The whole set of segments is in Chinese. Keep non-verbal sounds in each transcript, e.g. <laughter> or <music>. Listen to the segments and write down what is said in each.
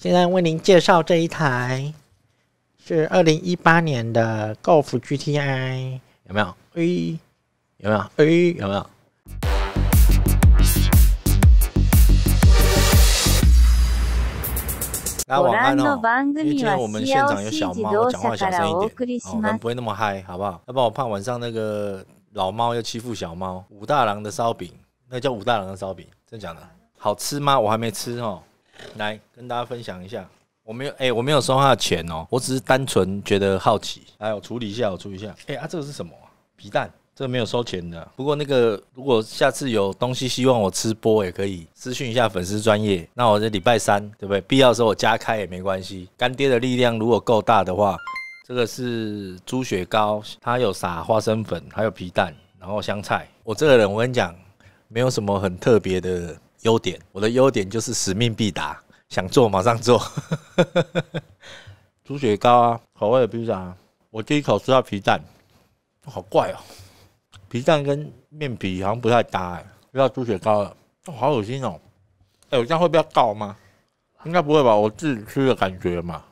现在为您介绍这一台是二零一八年的 Golf GTI，有没有？哎，有没有？哎，有没有？大家晚安哦。因为我们现场有小猫，我讲话小声一点，哦，不会那么嗨，好不好？要不然我怕晚上那个老猫要欺负小猫。武大郎的烧饼，那叫武大郎的烧饼，真假的，好吃吗？我还没吃哦。来跟大家分享一下，我没有哎，我没有收他的钱哦，我只是单纯觉得好奇。哎，我处理一下，我处理一下。哎，啊，这个是什么？皮蛋，这个没有收钱的。不过那个，如果下次有东西希望我吃播也可以，私讯一下粉丝专业。那我这礼拜三，对不对？必要时候我加开也没关系。干爹的力量如果够大的话，这个是猪血糕，它有撒花生粉，还有皮蛋，然后香菜。我这个人，我跟你讲，没有什么很特别的。优点，我的优点就是使命必达，想做马上做。<laughs> 猪雪糕啊，口味的皮啊，我第一口吃到皮蛋，好怪哦，皮蛋跟面皮好像不太搭哎。遇到猪雪糕了，好恶心哦。哎，我这样会被告吗？应该不会吧，我自己吃的感觉嘛，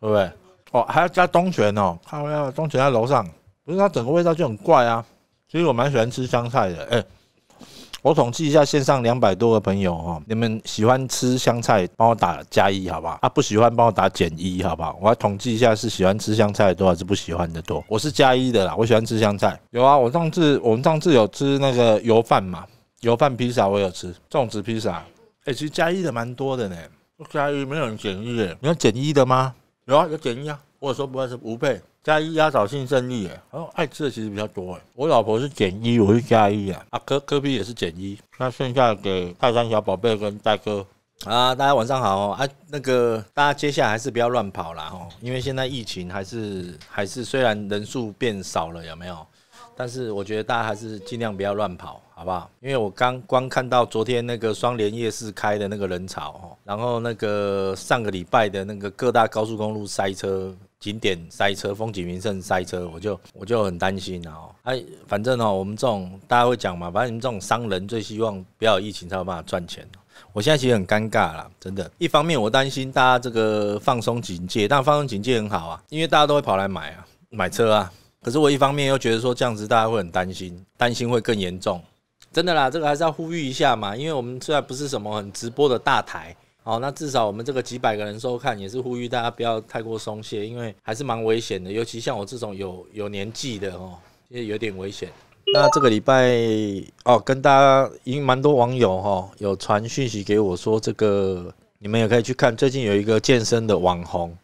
对不对？哦，还要加冬泉哦，看有？冬泉在楼上，不是，它整个味道就很怪啊。其实我蛮喜欢吃香菜的，哎。我统计一下线上两百多个朋友哈，你们喜欢吃香菜，帮我打加一好不好？啊，不喜欢帮我打减一好不好？我要统计一下是喜欢吃香菜的多还是不喜欢的多。我是加一的啦，我喜欢吃香菜。有啊，我上次我们上次有吃那个油饭嘛，油饭披萨我有吃，粽子披萨。哎，其实加一的蛮多的呢，加一没有人减一，有减一的吗？有啊，有减一啊。我说不会是五佩，加一压倒性胜利耶！哦，爱吃的其实比较多哎。我老婆是减一，我是加一啊。啊，科科比也是减一，那剩下给泰山小宝贝跟戴哥。啊，大家晚上好啊！那个大家接下来还是不要乱跑啦哦，因为现在疫情还是还是虽然人数变少了，有没有？但是我觉得大家还是尽量不要乱跑，好不好？因为我刚光看到昨天那个双连夜市开的那个人潮哦，然后那个上个礼拜的那个各大高速公路塞车、景点塞车、风景名胜塞车，我就 <laughs> 我就很担心哦。哎，反正哦，我们这种大家会讲嘛，反正你们这种商人最希望不要有疫情才有办法赚钱。我现在其实很尴尬啦，真的。一方面我担心大家这个放松警戒，但放松警戒很好啊，因为大家都会跑来买啊，买车啊。可是我一方面又觉得说这样子大家会很担心，担心会更严重，真的啦，这个还是要呼吁一下嘛，因为我们虽然不是什么很直播的大台，哦，那至少我们这个几百个人收看也是呼吁大家不要太过松懈，因为还是蛮危险的，尤其像我这种有有年纪的哦，也有点危险。那这个礼拜哦，跟大家已经蛮多网友哈，有传讯息给我说，这个你们也可以去看，最近有一个健身的网红。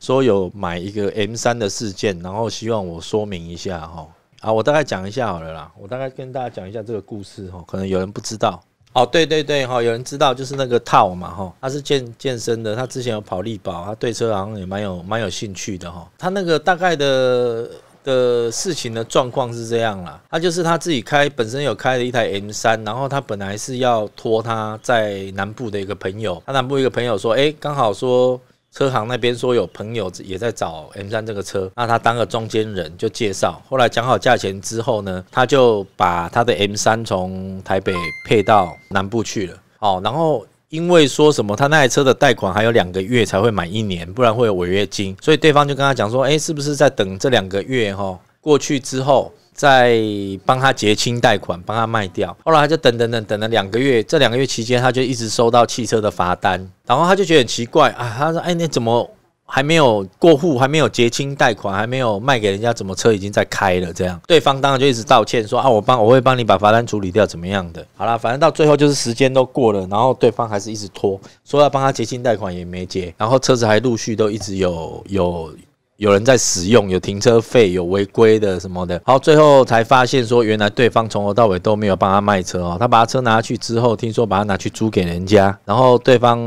说有买一个 M 三的事件，然后希望我说明一下哈。啊，我大概讲一下好了啦。我大概跟大家讲一下这个故事哈，可能有人不知道。哦，对对对哈，有人知道，就是那个套嘛哈，他是健健身的，他之前有跑力宝，他对车好像也蛮有蛮有兴趣的哈。他那个大概的的事情的状况是这样啦。他就是他自己开，本身有开了一台 M 三，然后他本来是要托他在南部的一个朋友，他南部一个朋友说，哎，刚好说。车行那边说有朋友也在找 M 三这个车，那他当个中间人就介绍。后来讲好价钱之后呢，他就把他的 M 三从台北配到南部去了。哦，然后因为说什么他那台车的贷款还有两个月才会满一年，不然会有违约金，所以对方就跟他讲说，哎，是不是在等这两个月哈过去之后？在帮他结清贷款，帮他卖掉。后来他就等等等等了两个月，这两个月期间，他就一直收到汽车的罚单，然后他就觉得很奇怪啊，他说：“哎，你怎么还没有过户，还没有结清贷款，还没有卖给人家，怎么车已经在开了？”这样，对方当然就一直道歉说：“啊，我帮我会帮你把罚单处理掉，怎么样的？”好了，反正到最后就是时间都过了，然后对方还是一直拖，说要帮他结清贷款也没结，然后车子还陆续都一直有有。有人在使用，有停车费，有违规的什么的。好，最后才发现说，原来对方从头到尾都没有帮他卖车哦。他把车拿去之后，听说把他拿去租给人家，然后对方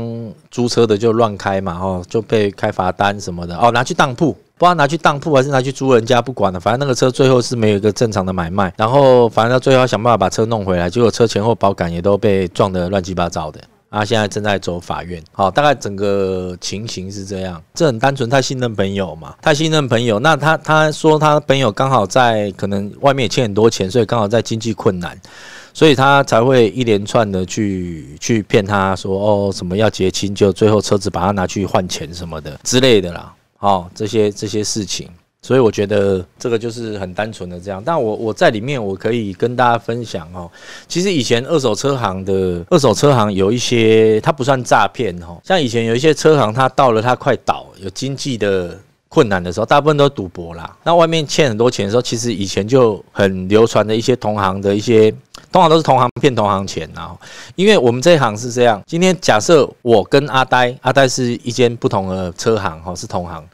租车的就乱开嘛，哦，就被开罚单什么的哦。拿去当铺，不知道拿去当铺还是拿去租人家，不管了，反正那个车最后是没有一个正常的买卖。然后反正到最后想办法把车弄回来，结果车前后保杆也都被撞得乱七八糟的。啊，现在正在走法院，好，大概整个情形是这样，这很单纯，他信任朋友嘛，他信任朋友，那他他说他朋友刚好在可能外面也欠很多钱，所以刚好在经济困难，所以他才会一连串的去去骗他说，哦，什么要结清就最后车子把他拿去换钱什么的之类的啦，哦，这些这些事情。所以我觉得这个就是很单纯的这样，但我我在里面我可以跟大家分享哦。其实以前二手车行的二手车行有一些，它不算诈骗哦。像以前有一些车行，它到了它快倒有经济的困难的时候，大部分都赌博啦。那外面欠很多钱的时候，其实以前就很流传的一些同行的一些同行都是同行骗同行钱啊。因为我们这一行是这样，今天假设我跟阿呆，阿呆是一间不同的车行哈，是同行。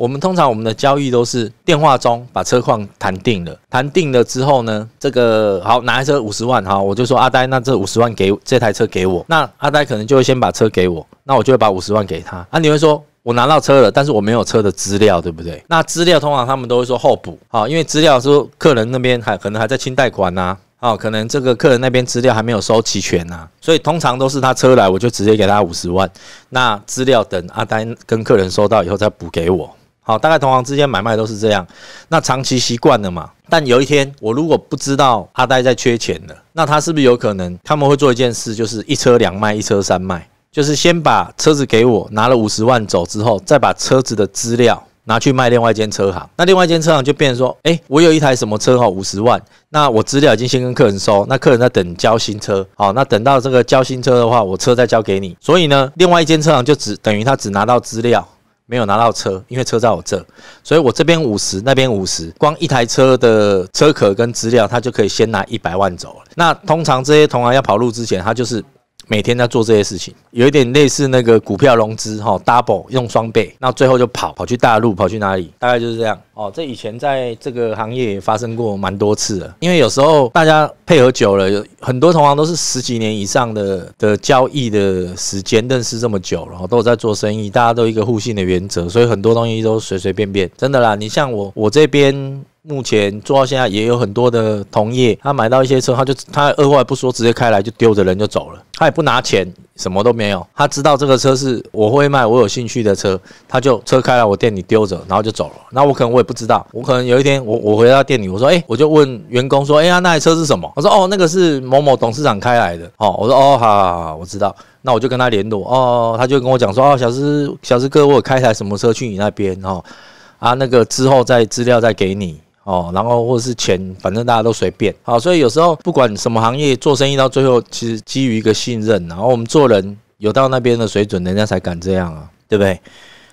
我们通常我们的交易都是电话中把车况谈定了，谈定了之后呢，这个好拿一车五十万哈，我就说阿呆那这五十万给这台车给我，那阿呆可能就会先把车给我，那我就会把五十万给他。啊，你会说我拿到车了，但是我没有车的资料，对不对？那资料通常他们都会说候补，好，因为资料说客人那边还可能还在清贷款呐，好，可能这个客人那边资料还没有收齐全呐，所以通常都是他车来我就直接给他五十万，那资料等阿呆跟客人收到以后再补给我。好，大概同行之间买卖都是这样，那长期习惯了嘛。但有一天，我如果不知道阿呆在缺钱了，那他是不是有可能他们会做一件事，就是一车两卖，一车三卖，就是先把车子给我拿了五十万走之后，再把车子的资料拿去卖另外一间车行。那另外一间车行就变成说，哎，我有一台什么车哈，五十万，那我资料已经先跟客人收，那客人在等交新车。好，那等到这个交新车的话，我车再交给你。所以呢，另外一间车行就只等于他只拿到资料。没有拿到车，因为车在我这，所以我这边五十，那边五十，光一台车的车壳跟资料，他就可以先拿一百万走了。那通常这些同行要跑路之前，他就是每天在做这些事情，有一点类似那个股票融资哈，double 用双倍，那最后就跑跑去大陆，跑去哪里？大概就是这样。哦，这以前在这个行业发生过蛮多次的，因为有时候大家配合久了，有很多同行都是十几年以上的的交易的时间，认识这么久，然后都在做生意，大家都一个互信的原则，所以很多东西都随随便便，真的啦。你像我，我这边目前做到现在也有很多的同业，他买到一些车，他就他二话不说，直接开来就丢着人就走了，他也不拿钱。什么都没有，他知道这个车是我会卖，我有兴趣的车，他就车开来我店里丢着，然后就走了。那我可能我也不知道，我可能有一天我我回到店里，我说哎，我就问员工说哎呀那台车是什么？我说哦那个是某某董事长开来的哦，我说哦好好好我知道，那我就跟他联络哦，他就跟我讲说哦小石小石哥我开台什么车去你那边哦，啊那个之后再资料再给你。哦，然后或者是钱，反正大家都随便。好，所以有时候不管什么行业做生意，到最后其实基于一个信任。然后我们做人有到那边的水准，人家才敢这样啊，对不对？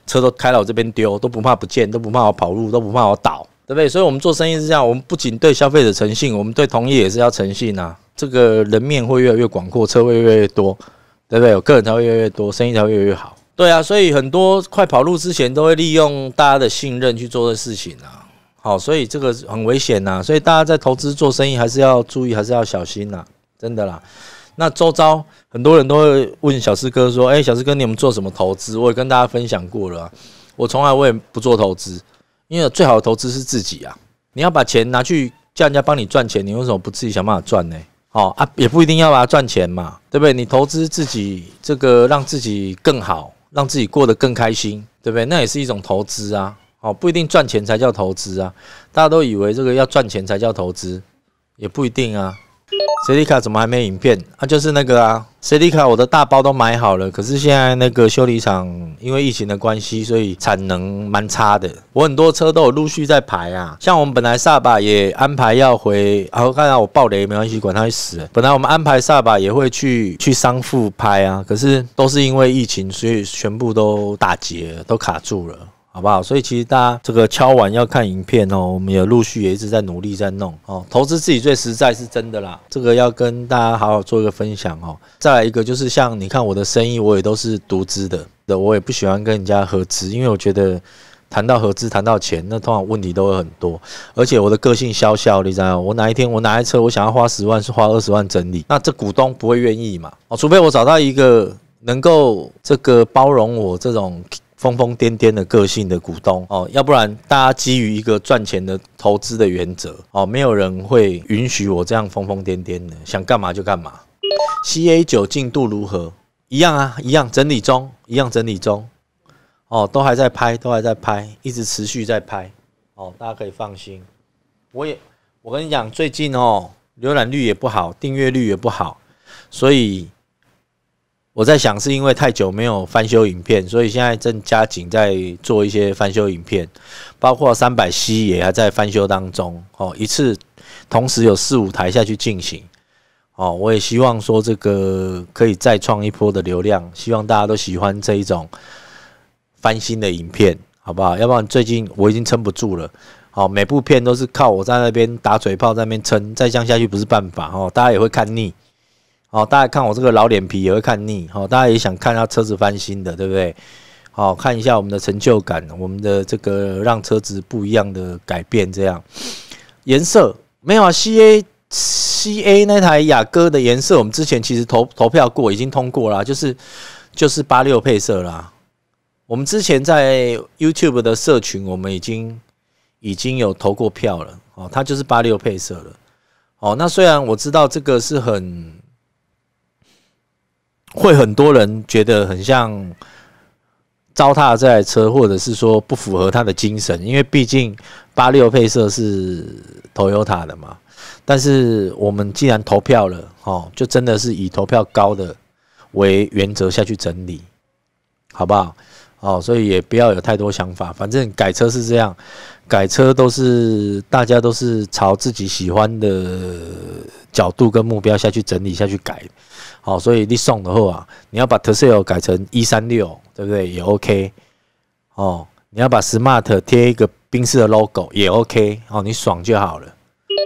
车都开到我这边丢，都不怕不见，都不怕我跑路，都不怕我倒，对不对？所以我们做生意是这样，我们不仅对消费者诚信，我们对同业也是要诚信啊。这个人面会越来越广阔，车会越来越多，对不对？我个人才会越来越多，生意才会越来越好。对啊，所以很多快跑路之前都会利用大家的信任去做事情啊。好，所以这个很危险呐，所以大家在投资做生意还是要注意，还是要小心呐，真的啦。那周遭很多人都会问小四哥说：“哎，小四哥，你们做什么投资？”我也跟大家分享过了，我从来我也不做投资，因为最好的投资是自己啊。你要把钱拿去叫人家帮你赚钱，你为什么不自己想办法赚呢？哦啊，也不一定要把它赚钱嘛，对不对？你投资自己，这个让自己更好，让自己过得更开心，对不对？那也是一种投资啊。哦，不一定赚钱才叫投资啊！大家都以为这个要赚钱才叫投资，也不一定啊。Celia 怎么还没影片？啊，就是那个啊。Celia，我的大包都买好了，可是现在那个修理厂因为疫情的关系，所以产能蛮差的。我很多车都有陆续在排啊。像我们本来萨巴也安排要回，然后看到我暴雷没关系，管他去死。本来我们安排萨巴也会去去商复拍啊，可是都是因为疫情，所以全部都打结，都卡住了。好不好？所以其实大家这个敲完要看影片哦。我们也陆续也一直在努力在弄哦。投资自己最实在是真的啦。这个要跟大家好好做一个分享哦。再来一个就是像你看我的生意，我也都是独资的，我也不喜欢跟人家合资，因为我觉得谈到合资谈到钱，那通常问题都会很多。而且我的个性消消，你知道，我哪一天我哪一车我想要花十万是花二十万整理，那这股东不会愿意嘛？哦，除非我找到一个能够这个包容我这种。疯疯癫癫的个性的股东哦，要不然大家基于一个赚钱的投资的原则哦，没有人会允许我这样疯疯癫癫的，想干嘛就干嘛。C A 九进度如何？一样啊，一样整理中，一样整理中。哦，都还在拍，都还在拍，一直持续在拍。哦，大家可以放心。我也，我跟你讲，最近哦，浏览率也不好，订阅率也不好，所以。我在想，是因为太久没有翻修影片，所以现在正加紧在做一些翻修影片，包括三百 C 也还在翻修当中哦。一次同时有四五台下去进行哦，我也希望说这个可以再创一波的流量，希望大家都喜欢这一种翻新的影片，好不好？要不然最近我已经撑不住了。好，每部片都是靠我在那边打嘴炮在那边撑，再降下去不是办法哦，大家也会看腻。哦，大家看我这个老脸皮也会看腻。哦，大家也想看下车子翻新的，对不对？好，看一下我们的成就感，我们的这个让车子不一样的改变。这样颜色没有啊？C A C A 那台雅阁的颜色，我们之前其实投投票过，已经通过啦。就是就是八六配色啦。我们之前在 YouTube 的社群，我们已经已经有投过票了。哦，它就是八六配色了。哦，那虽然我知道这个是很会很多人觉得很像糟蹋这台车，或者是说不符合他的精神，因为毕竟八六配色是 Toyota 的嘛。但是我们既然投票了，哦，就真的是以投票高的为原则下去整理，好不好？哦，所以也不要有太多想法，反正改车是这样，改车都是大家都是朝自己喜欢的角度跟目标下去整理下去改。好，所以你送的话，你要把 t e s l 改成一三六，对不对？也 OK。哦，你要把 Smart 贴一个冰室的 logo 也 OK。哦，你爽就好了。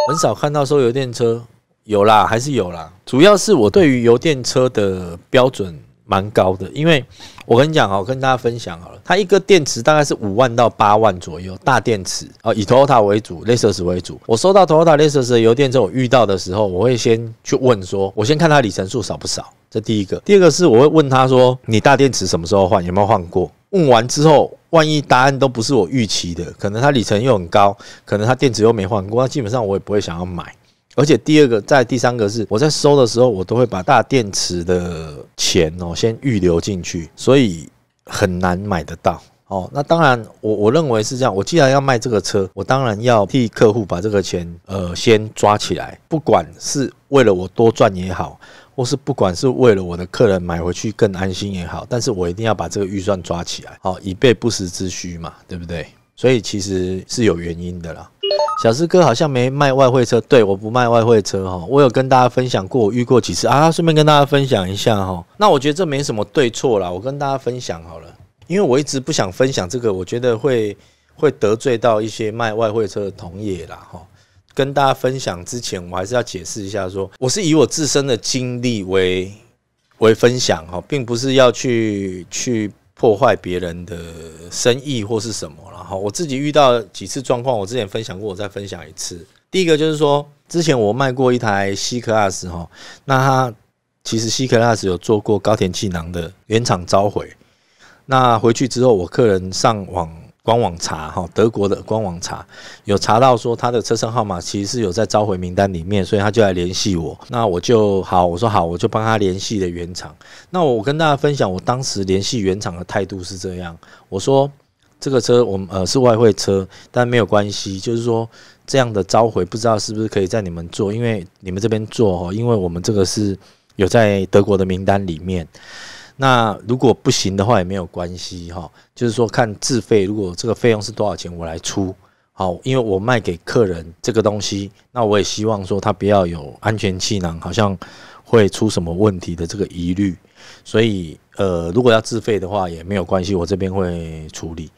很少看到说油电车有啦，还是有啦。主要是我对于油电车的标准。蛮高的，因为我跟你讲啊，跟大家分享好了，它一个电池大概是五万到八万左右，大电池啊，以 Toyota 为主，Lexus 为主。我收到 Toyota、Lexus 的邮电之后，遇到的时候，我会先去问说，我先看它里程数少不少，这第一个。第二个是我会问他说，你大电池什么时候换，有没有换过？问完之后，万一答案都不是我预期的，可能它里程又很高，可能它电池又没换过，那基本上我也不会想要买。而且第二个，在第三个是，我在收的时候，我都会把大电池的钱哦先预留进去，所以很难买得到哦。那当然，我我认为是这样。我既然要卖这个车，我当然要替客户把这个钱呃先抓起来，不管是为了我多赚也好，或是不管是为了我的客人买回去更安心也好，但是我一定要把这个预算抓起来，好以备不时之需嘛，对不对？所以其实是有原因的啦，小师哥好像没卖外汇车，对，我不卖外汇车哈，我有跟大家分享过，我遇过几次啊，顺便跟大家分享一下哈，那我觉得这没什么对错啦，我跟大家分享好了，因为我一直不想分享这个，我觉得会会得罪到一些卖外汇车的同业啦哈，跟大家分享之前，我还是要解释一下，说我是以我自身的经历为为分享哈，并不是要去去。破坏别人的生意或是什么然后我自己遇到几次状况，我之前分享过，我再分享一次。第一个就是说，之前我卖过一台 C Class 哈，那其实 C Class 有做过高田气囊的原厂召回。那回去之后，我客人上网。官网查哈，德国的官网查，有查到说他的车身号码其实是有在召回名单里面，所以他就来联系我。那我就好，我说好，我就帮他联系了原厂。那我跟大家分享，我当时联系原厂的态度是这样：我说这个车我们呃是外汇车，但没有关系，就是说这样的召回不知道是不是可以在你们做，因为你们这边做哈，因为我们这个是有在德国的名单里面。那如果不行的话也没有关系哈，就是说看自费，如果这个费用是多少钱，我来出。好，因为我卖给客人这个东西，那我也希望说他不要有安全气囊好像会出什么问题的这个疑虑。所以呃，如果要自费的话也没有关系，我这边会处理。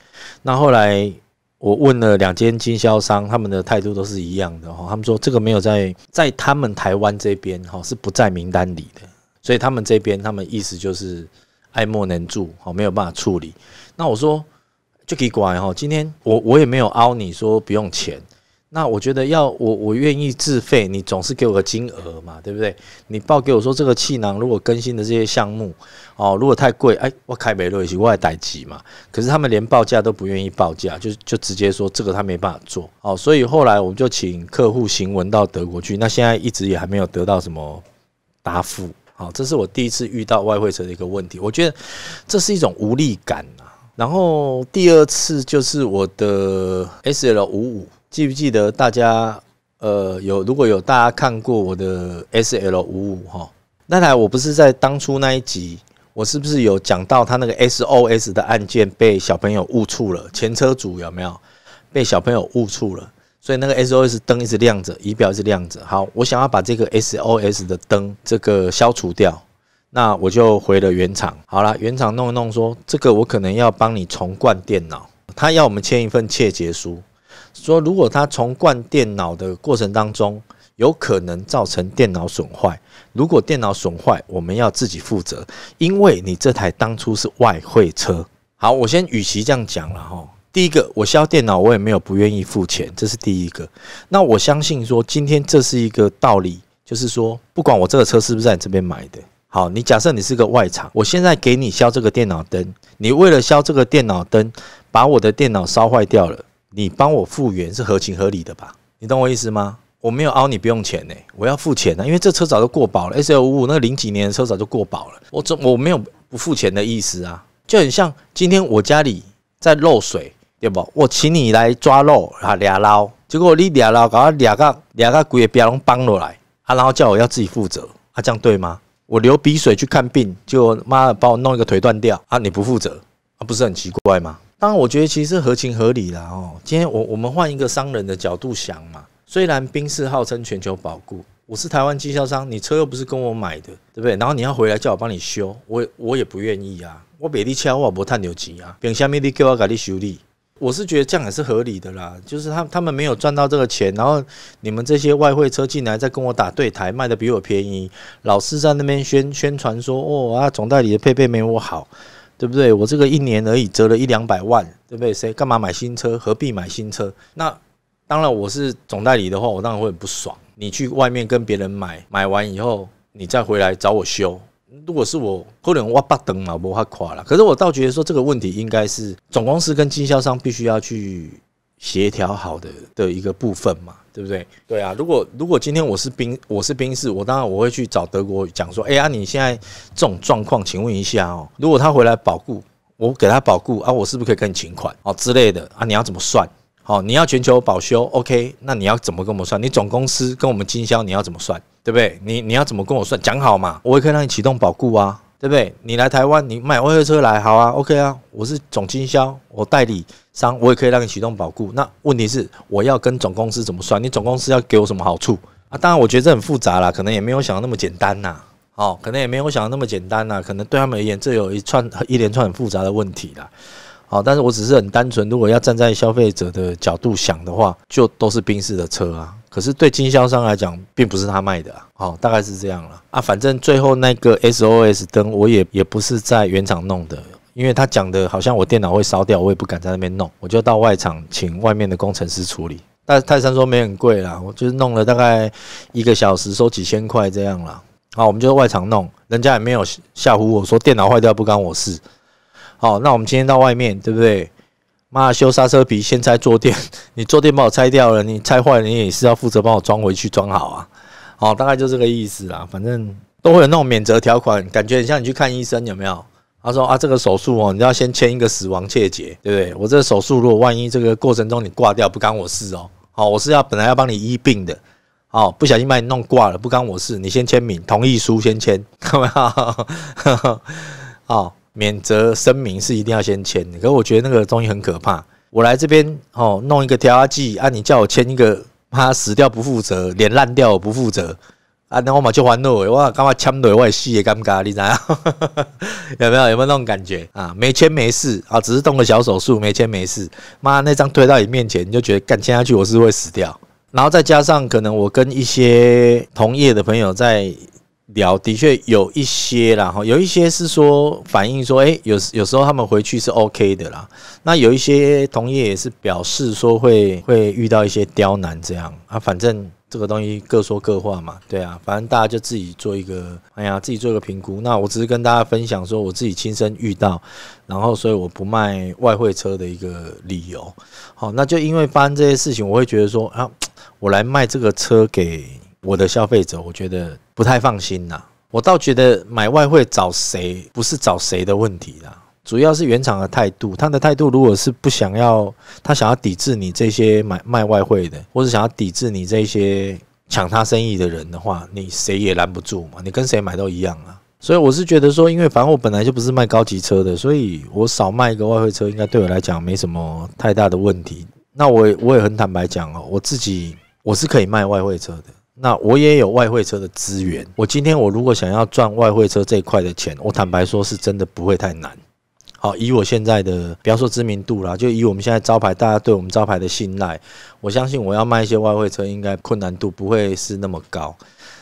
那后来我问了两间经销商，他们的态度都是一样的哈，他们说这个没有在在他们台湾这边哈是不在名单里的。所以他们这边，他们意思就是爱莫能助，好没有办法处理。那我说就给过来哈，今天我我也没有凹你说不用钱。那我觉得要我我愿意自费，你总是给我个金额嘛，对不对？你报给我说这个气囊如果更新的这些项目哦，如果太贵，哎，我开美瑞我也待机嘛。可是他们连报价都不愿意报价，就就直接说这个他没办法做哦。所以后来我们就请客户行文到德国去，那现在一直也还没有得到什么答复。哦，这是我第一次遇到外汇车的一个问题，我觉得这是一种无力感啊。然后第二次就是我的 SL 五五，记不记得大家呃有如果有大家看过我的 SL 五五哈，那台我不是在当初那一集，我是不是有讲到他那个 SOS 的按键被小朋友误触了？前车主有没有被小朋友误触了？所以那个 SOS 灯一直亮着，仪表一直亮着。好，我想要把这个 SOS 的灯这个消除掉，那我就回了原厂。好了，原厂弄一弄，说这个我可能要帮你重灌电脑。他要我们签一份切结书，说如果他重灌电脑的过程当中有可能造成电脑损坏，如果电脑损坏我们要自己负责，因为你这台当初是外汇车。好，我先与其这样讲了哈。第一个，我修电脑，我也没有不愿意付钱，这是第一个。那我相信说，今天这是一个道理，就是说，不管我这个车是不是在你这边买的，好，你假设你是个外厂，我现在给你销这个电脑灯，你为了销这个电脑灯，把我的电脑烧坏掉了，你帮我复原是合情合理的吧？你懂我意思吗？我没有凹你不用钱呢，我要付钱呢，因为这车早就过保了，S L 五五那零几年的车早就过保了，我怎我没有不付钱的意思啊？就很像今天我家里在漏水。对不？我请你来抓漏啊，俩捞，结果你俩漏搞俩个俩个鬼龟壳拢崩落来，啊，然后叫我要自己负责，啊，这样对吗？我流鼻水去看病，就妈的把我弄一个腿断掉，啊，你不负责，啊，不是很奇怪吗？当然，我觉得其实合情合理了哦。今天我我们换一个商人的角度想嘛，虽然冰室号称全球保固，我是台湾经销商，你车又不是跟我买的，对不对？然后你要回来叫我帮你修，我我也不愿意啊，我本地敲我无太有钱啊，凭下面你叫我给你修理。我是觉得这样也是合理的啦，就是他他们没有赚到这个钱，然后你们这些外汇车进来再跟我打对台，卖的比我便宜，老是在那边宣宣传说哦啊总代理的配备没我好，对不对？我这个一年而已折了一两百万，对不对？谁干嘛买新车？何必买新车？那当然我是总代理的话，我当然会很不爽。你去外面跟别人买，买完以后你再回来找我修。如果是我，可能我不等嘛，我怕垮了。可是我倒觉得说，这个问题应该是总公司跟经销商必须要去协调好的的一个部分嘛，对不对？对啊，如果如果今天我是兵，我是兵士，我当然我会去找德国讲说，哎呀，你现在这种状况，请问一下哦，如果他回来保固，我给他保固啊，我是不是可以跟你请款哦之类的啊？你要怎么算？好，你要全球保修，OK？那你要怎么跟我们算？你总公司跟我们经销，你要怎么算？对不对？你你要怎么跟我算？讲好嘛，我也可以让你启动保固啊，对不对？你来台湾，你买摩托车来，好啊，OK 啊。我是总经销，我代理商，我也可以让你启动保固。那问题是我要跟总公司怎么算？你总公司要给我什么好处啊？当然，我觉得这很复杂啦，可能也没有想的那么简单呐。哦，可能也没有想的那么简单呐。可能对他们而言，这有一串一连串很复杂的问题啦。好，但是我只是很单纯，如果要站在消费者的角度想的话，就都是宾士的车啊。可是对经销商来讲，并不是他卖的啊，大概是这样了啊。反正最后那个 SOS 灯，我也也不是在原厂弄的，因为他讲的好像我电脑会烧掉，我也不敢在那边弄，我就到外厂请外面的工程师处理。但泰山说没很贵啦，我就是弄了大概一个小时，收几千块这样啦。好，我们就外场弄，人家也没有吓唬我说电脑坏掉不干我事。好，那我们今天到外面对不对？妈修刹车皮，先拆坐垫。<laughs> 你坐垫把我拆掉了，你拆坏了，你也是要负责帮我装回去，装好啊。好，大概就这个意思啦。反正都会有那种免责条款，感觉很像你去看医生有没有？他说啊，这个手术哦，你要先签一个死亡切结，对不对？我这手术如果万一这个过程中你挂掉，不干我事哦。好，我是要本来要帮你医病的，好，不小心把你弄挂了，不干我事，你先签名同意书先签，<laughs> 有没有？<laughs> 好。免责声明是一定要先签的，可我觉得那个东西很可怕。我来这边哦，弄一个调压剂啊，你叫我签一个，妈死掉不负责，脸烂掉我不负责啊！那我马上就还你，我干嘛签你？我也是也尴尬，你知样？有没有有没有那种感觉啊？没签没事啊，只是动个小手术，没签没事。妈那张推到你面前，你就觉得干签下去我是会死掉。然后再加上可能我跟一些同业的朋友在。聊的确有一些啦，哈，有一些是说反映说，诶，有有时候他们回去是 OK 的啦。那有一些同业也是表示说会会遇到一些刁难这样啊，反正这个东西各说各话嘛，对啊，反正大家就自己做一个，哎呀，自己做一个评估。那我只是跟大家分享说我自己亲身遇到，然后所以我不卖外汇车的一个理由。好，那就因为发生这些事情，我会觉得说啊，我来卖这个车给。我的消费者，我觉得不太放心呐。我倒觉得买外汇找谁不是找谁的问题啦，主要是原厂的态度。他的态度如果是不想要，他想要抵制你这些买卖外汇的，或者想要抵制你这些抢他生意的人的话，你谁也拦不住嘛。你跟谁买都一样啊。所以我是觉得说，因为反正我本来就不是卖高级车的，所以我少卖一个外汇车，应该对我来讲没什么太大的问题。那我我也很坦白讲哦，我自己我是可以卖外汇车的。那我也有外汇车的资源，我今天我如果想要赚外汇车这一块的钱，我坦白说是真的不会太难。好，以我现在的，比方说知名度啦，就以我们现在招牌，大家对我们招牌的信赖，我相信我要卖一些外汇车，应该困难度不会是那么高。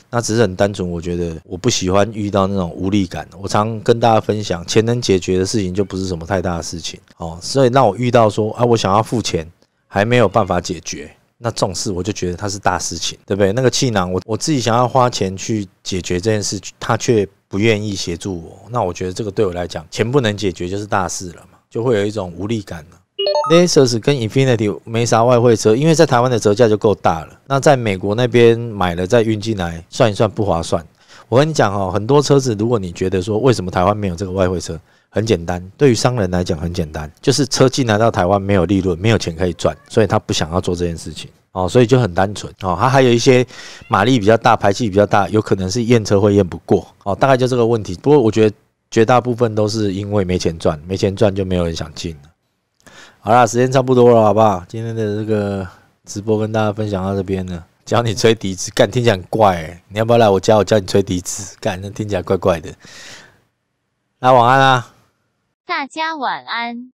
那只是很单纯，我觉得我不喜欢遇到那种无力感。我常跟大家分享，钱能解决的事情就不是什么太大的事情。哦，所以那我遇到说，啊，我想要付钱，还没有办法解决。那重视我就觉得它是大事情，对不对？那个气囊，我我自己想要花钱去解决这件事，他却不愿意协助我。那我觉得这个对我来讲，钱不能解决就是大事了嘛，就会有一种无力感了。Nexus 跟 Infinity 没啥外汇车，因为在台湾的折价就够大了。那在美国那边买了再运进来，算一算不划算。我跟你讲哦，很多车子，如果你觉得说为什么台湾没有这个外汇车，很简单，对于商人来讲很简单，就是车进来到台湾没有利润，没有钱可以赚，所以他不想要做这件事情哦，所以就很单纯哦。他还有一些马力比较大、排气比较大，有可能是验车会验不过哦，大概就这个问题。不过我觉得绝大部分都是因为没钱赚，没钱赚就没有人想进了。好啦，时间差不多了，好不好？今天的这个直播跟大家分享到这边呢。教你吹笛子，干听起来很怪。你要不要来我家？我教你吹笛子，干那听起来怪怪的。那晚安啦，大家晚安。